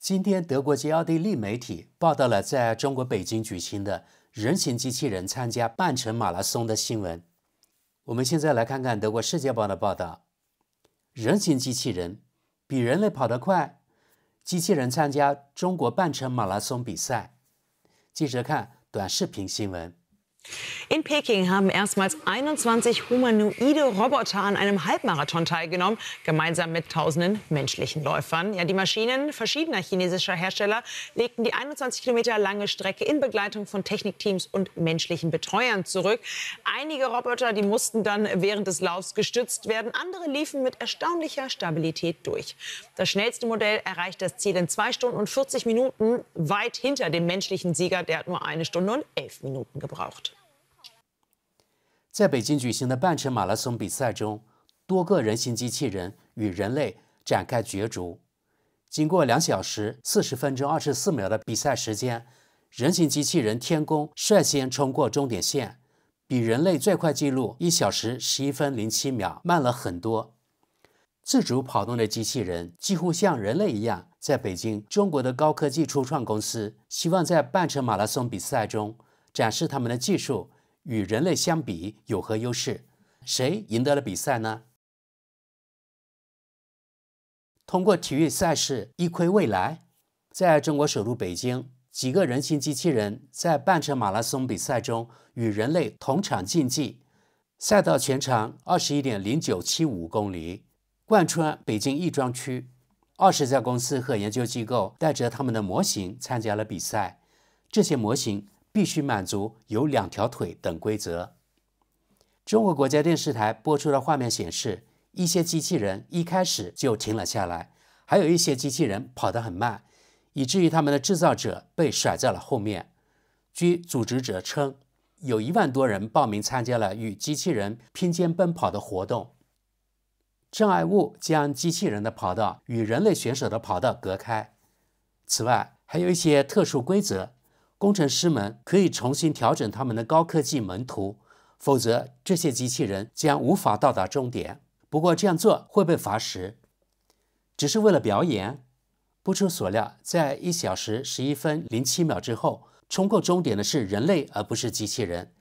今天，德国及奥地利媒体报道了在中国北京举行的人形机器人参加半程马拉松的新闻。我们现在来看看德国《世界报》的报道：人形机器人比人类跑得快，机器人参加中国半程马拉松比赛。接着看短视频新闻。In Peking haben erstmals 21 humanoide Roboter an einem Halbmarathon teilgenommen, gemeinsam mit tausenden menschlichen Läufern. Ja, die Maschinen verschiedener chinesischer Hersteller legten die 21 Kilometer lange Strecke in Begleitung von Technikteams und menschlichen Betreuern zurück. Einige Roboter, die mussten dann während des Laufs gestützt werden, andere liefen mit erstaunlicher Stabilität durch. Das schnellste Modell erreicht das Ziel in 2 Stunden und 40 Minuten, weit hinter dem menschlichen Sieger, der hat nur eine Stunde und elf Minuten gebraucht. 在北京举行的半程马拉松比赛中，多个人形机器人与人类展开角逐。经过两小时四十分钟二十四秒的比赛时间，人形机器人“天宫率先冲过终点线，比人类最快纪录一小时十一分零七秒慢了很多。自主跑动的机器人几乎像人类一样。在北京，中国的高科技初创公司希望在半程马拉松比赛中展示他们的技术。与人类相比有何优势？谁赢得了比赛呢？通过体育赛事一窥未来，在中国首都北京，几个人形机器人在半程马拉松比赛中与人类同场竞技。赛道全长二十一点零九七五公里，贯穿北京亦庄区。二十家公司和研究机构带着他们的模型参加了比赛，这些模型。必须满足有两条腿等规则。中国国家电视台播出的画面显示，一些机器人一开始就停了下来，还有一些机器人跑得很慢，以至于他们的制造者被甩在了后面。据组织者称，有一万多人报名参加了与机器人拼肩奔跑的活动。障碍物将机器人的跑道与人类选手的跑道隔开。此外，还有一些特殊规则。工程师们可以重新调整他们的高科技门徒，否则这些机器人将无法到达终点。不过这样做会被罚时，只是为了表演。不出所料，在一小时十一分零七秒之后，冲过终点的是人类，而不是机器人。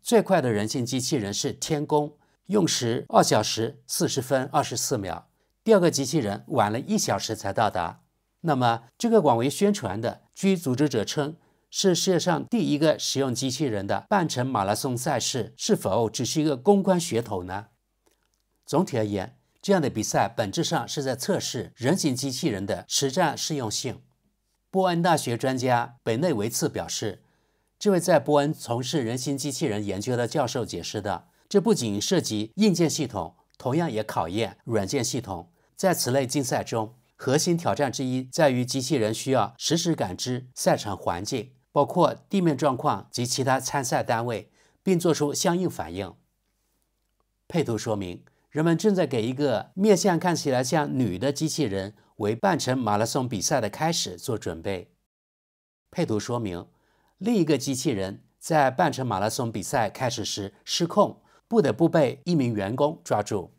最快的人性机器人是天宫，用时二小时四十分二十四秒。第二个机器人晚了一小时才到达。那么这个广为宣传的，据组织者称。是世界上第一个使用机器人的半程马拉松赛事，是否只是一个公关噱头呢？总体而言，这样的比赛本质上是在测试人形机器人的实战适用性。波恩大学专家本内维茨表示，这位在波恩从事人形机器人研究的教授解释的，这不仅涉及硬件系统，同样也考验软件系统。在此类竞赛中，核心挑战之一在于机器人需要实时感知赛场环境。包括地面状况及其他参赛单位，并作出相应反应。配图说明：人们正在给一个面相看起来像女的机器人为半程马拉松比赛的开始做准备。配图说明：另一个机器人在半程马拉松比赛开始时失控，不得不被一名员工抓住。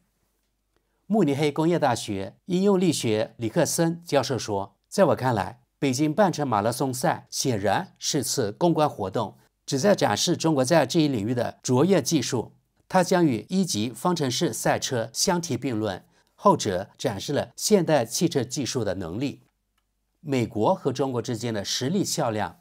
慕尼黑工业大学应用力学李克森教授说：“在我看来。”北京半程马拉松赛显然是次公关活动，旨在展示中国在这一领域的卓越技术。它将与一级方程式赛车相提并论，后者展示了现代汽车技术的能力。美国和中国之间的实力较量，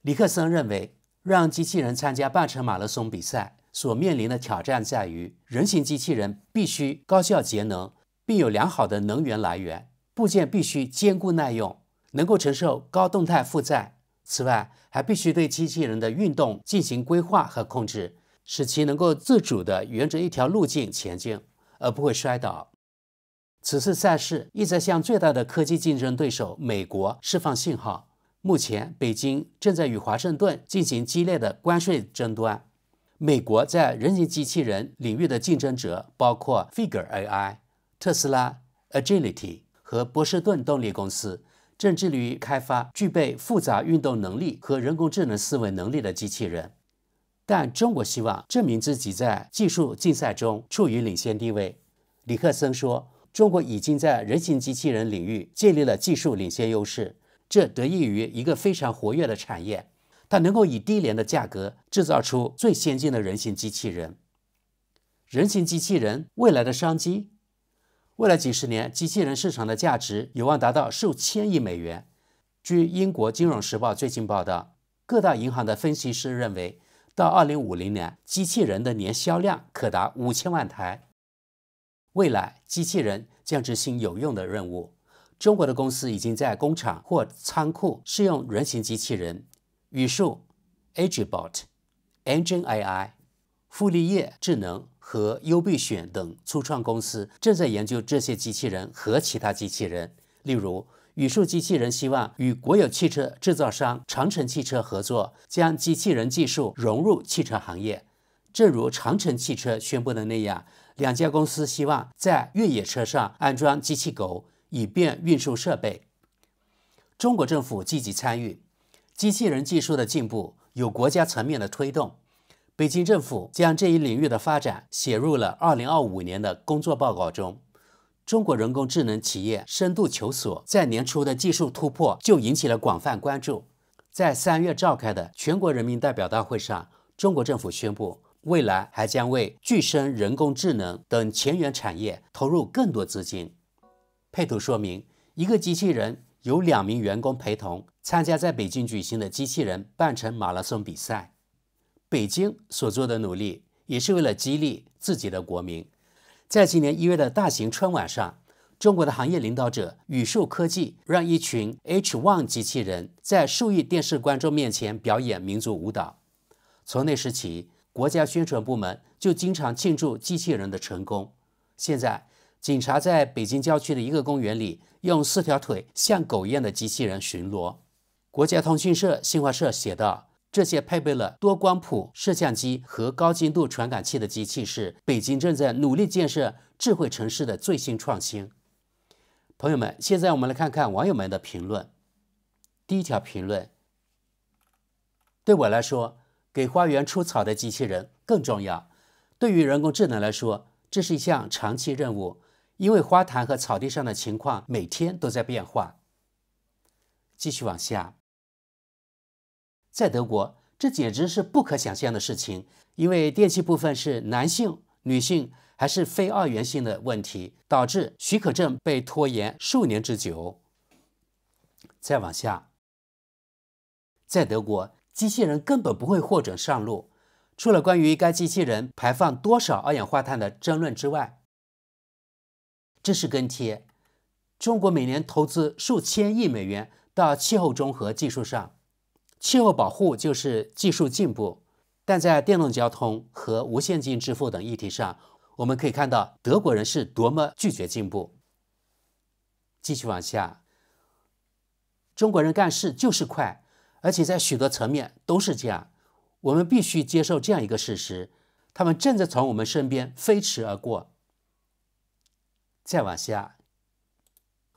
李克森认为，让机器人参加半程马拉松比赛所面临的挑战在于，人形机器人必须高效节能，并有良好的能源来源，部件必须坚固耐用。能够承受高动态负载，此外还必须对机器人的运动进行规划和控制，使其能够自主地沿着一条路径前进，而不会摔倒。此次赛事意在向最大的科技竞争对手美国释放信号。目前，北京正在与华盛顿进行激烈的关税争端。美国在人形机器人领域的竞争者包括 Figure AI、特斯拉、Agility 和波士顿动力公司。正致力于开发具备复杂运动能力和人工智能思维能力的机器人，但中国希望证明自己在技术竞赛中处于领先地位。李克森说：“中国已经在人形机器人领域建立了技术领先优势，这得益于一个非常活跃的产业，它能够以低廉的价格制造出最先进的人形机器人。人形机器人未来的商机。”未来几十年，机器人市场的价值有望达到数千亿美元。据英国金融时报最近报道，各大银行的分析师认为，到2050年，机器人的年销量可达5000万台。未来，机器人将执行有用的任务。中国的公司已经在工厂或仓库试用人形机器人。语数，Edgebot，Engine AI。傅立叶智能和优必选等初创公司正在研究这些机器人和其他机器人。例如，宇树机器人希望与国有汽车制造商长城汽车合作，将机器人技术融入汽车行业。正如长城汽车宣布的那样，两家公司希望在越野车上安装机器狗，以便运输设备。中国政府积极参与机器人技术的进步，有国家层面的推动。北京政府将这一领域的发展写入了二零二五年的工作报告中。中国人工智能企业深度求索在年初的技术突破就引起了广泛关注。在三月召开的全国人民代表大会上，中国政府宣布，未来还将为巨深人工智能等前沿产业投入更多资金。配图说明：一个机器人有两名员工陪同，参加在北京举行的机器人半程马拉松比赛。北京所做的努力也是为了激励自己的国民。在今年一月的大型春晚上，中国的行业领导者宇树科技让一群 H1 机器人在数亿电视观众面前表演民族舞蹈。从那时起，国家宣传部门就经常庆祝机器人的成功。现在，警察在北京郊区的一个公园里用四条腿像狗一样的机器人巡逻。国家通讯社新华社写道。这些配备了多光谱摄像机和高精度传感器的机器是北京正在努力建设智慧城市的最新创新。朋友们，现在我们来看看网友们的评论。第一条评论：对我来说，给花园除草的机器人更重要。对于人工智能来说，这是一项长期任务，因为花坛和草地上的情况每天都在变化。继续往下。在德国，这简直是不可想象的事情，因为电器部分是男性、女性还是非二元性的问题，导致许可证被拖延数年之久。再往下，在德国，机器人根本不会获准上路。除了关于该机器人排放多少二氧化碳的争论之外，这是跟贴：中国每年投资数千亿美元到气候中和技术上。气候保护就是技术进步，但在电动交通和无现金支付等议题上，我们可以看到德国人是多么拒绝进步。继续往下，中国人干事就是快，而且在许多层面都是这样。我们必须接受这样一个事实：他们正在从我们身边飞驰而过。再往下，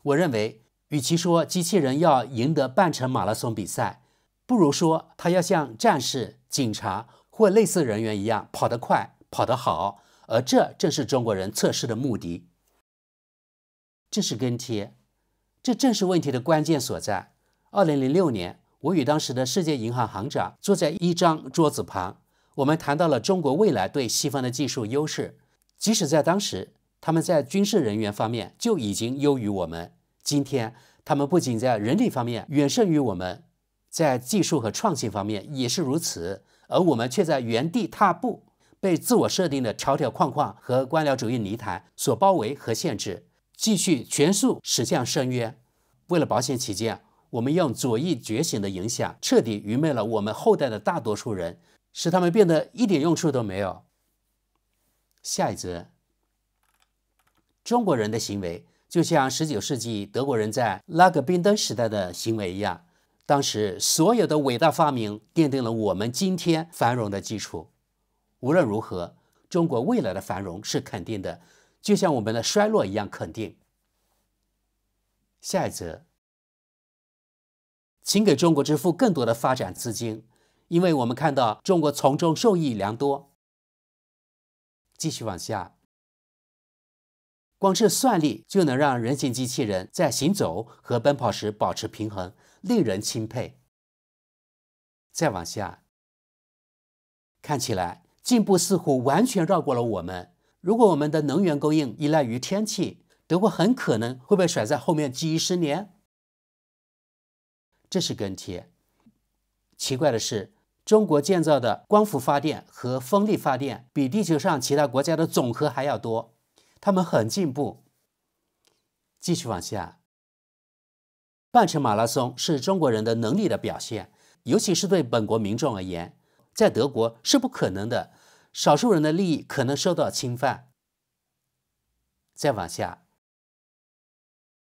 我认为与其说机器人要赢得半程马拉松比赛，不如说，他要像战士、警察或类似人员一样跑得快、跑得好，而这正是中国人测试的目的。这是跟贴，这正是问题的关键所在。二零零六年，我与当时的世界银行行长坐在一张桌子旁，我们谈到了中国未来对西方的技术优势。即使在当时，他们在军事人员方面就已经优于我们。今天，他们不仅在人力方面远胜于我们。在技术和创新方面也是如此，而我们却在原地踏步，被自我设定的条条框框和官僚主义泥潭所包围和限制，继续全速驶向深渊。为了保险起见，我们用左翼觉醒的影响彻底愚昧了我们后代的大多数人，使他们变得一点用处都没有。下一则，中国人的行为就像19世纪德国人在拉格宾登时代的行为一样。当时所有的伟大发明奠定了我们今天繁荣的基础。无论如何，中国未来的繁荣是肯定的，就像我们的衰落一样肯定。下一则，请给中国支付更多的发展资金，因为我们看到中国从中受益良多。继续往下，光是算力就能让人形机器人在行走和奔跑时保持平衡。令人钦佩。再往下，看起来进步似乎完全绕过了我们。如果我们的能源供应依赖于天气，德国很可能会被甩在后面几十年。这是跟帖。奇怪的是，中国建造的光伏发电和风力发电比地球上其他国家的总和还要多，他们很进步。继续往下。半程马拉松是中国人的能力的表现，尤其是对本国民众而言，在德国是不可能的。少数人的利益可能受到侵犯。再往下，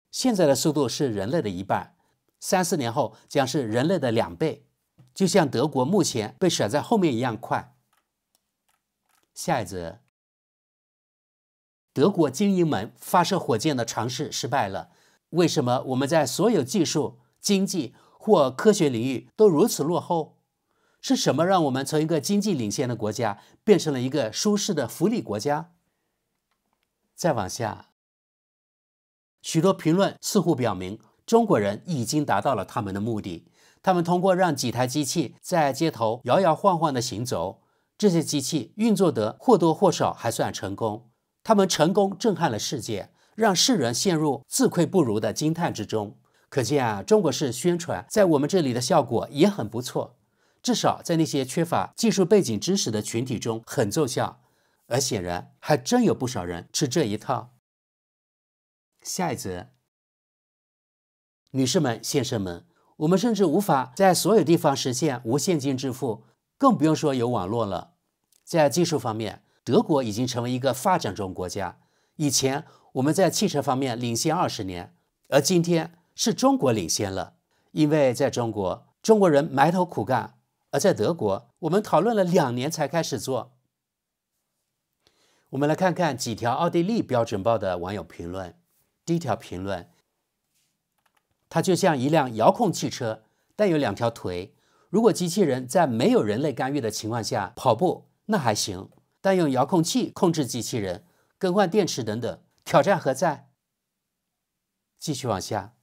现在的速度是人类的一半，三四年后将是人类的两倍，就像德国目前被甩在后面一样快。下一则，德国精英们发射火箭的尝试失败了。为什么我们在所有技术、经济或科学领域都如此落后？是什么让我们从一个经济领先的国家变成了一个舒适的福利国家？再往下，许多评论似乎表明，中国人已经达到了他们的目的。他们通过让几台机器在街头摇摇晃晃地行走，这些机器运作得或多或少还算成功。他们成功震撼了世界。让世人陷入自愧不如的惊叹之中。可见啊，中国式宣传在我们这里的效果也很不错，至少在那些缺乏技术背景知识的群体中很奏效。而显然，还真有不少人吃这一套。下一则，女士们、先生们，我们甚至无法在所有地方实现无现金支付，更不用说有网络了。在技术方面，德国已经成为一个发展中国家，以前。我们在汽车方面领先二十年，而今天是中国领先了，因为在中国中国人埋头苦干，而在德国，我们讨论了两年才开始做。我们来看看几条奥地利标准报的网友评论。第一条评论，它就像一辆遥控汽车，但有两条腿。如果机器人在没有人类干预的情况下跑步，那还行，但用遥控器控制机器人、更换电池等等。挑战何在？继续往下。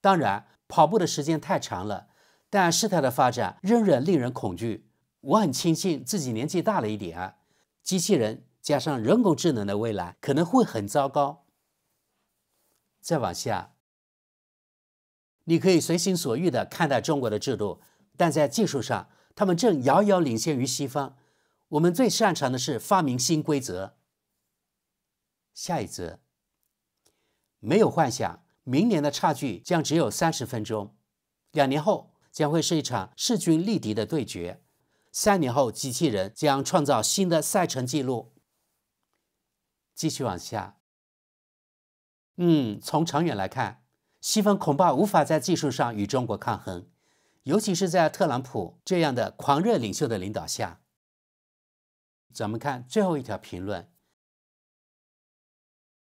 当然，跑步的时间太长了，但事态的发展仍然令人恐惧。我很庆幸自己年纪大了一点。机器人加上人工智能的未来可能会很糟糕。再往下，你可以随心所欲地看待中国的制度，但在技术上，他们正遥遥领先于西方。我们最擅长的是发明新规则。下一则，没有幻想，明年的差距将只有三十分钟，两年后将会是一场势均力敌的对决，三年后机器人将创造新的赛程记录。继续往下，嗯，从长远来看，西方恐怕无法在技术上与中国抗衡，尤其是在特朗普这样的狂热领袖的领导下。咱们看最后一条评论。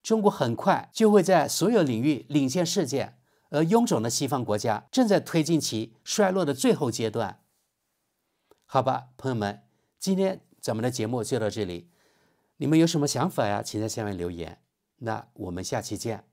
中国很快就会在所有领域领先世界，而臃肿的西方国家正在推进其衰落的最后阶段。好吧，朋友们，今天咱们的节目就到这里，你们有什么想法呀？请在下面留言。那我们下期见。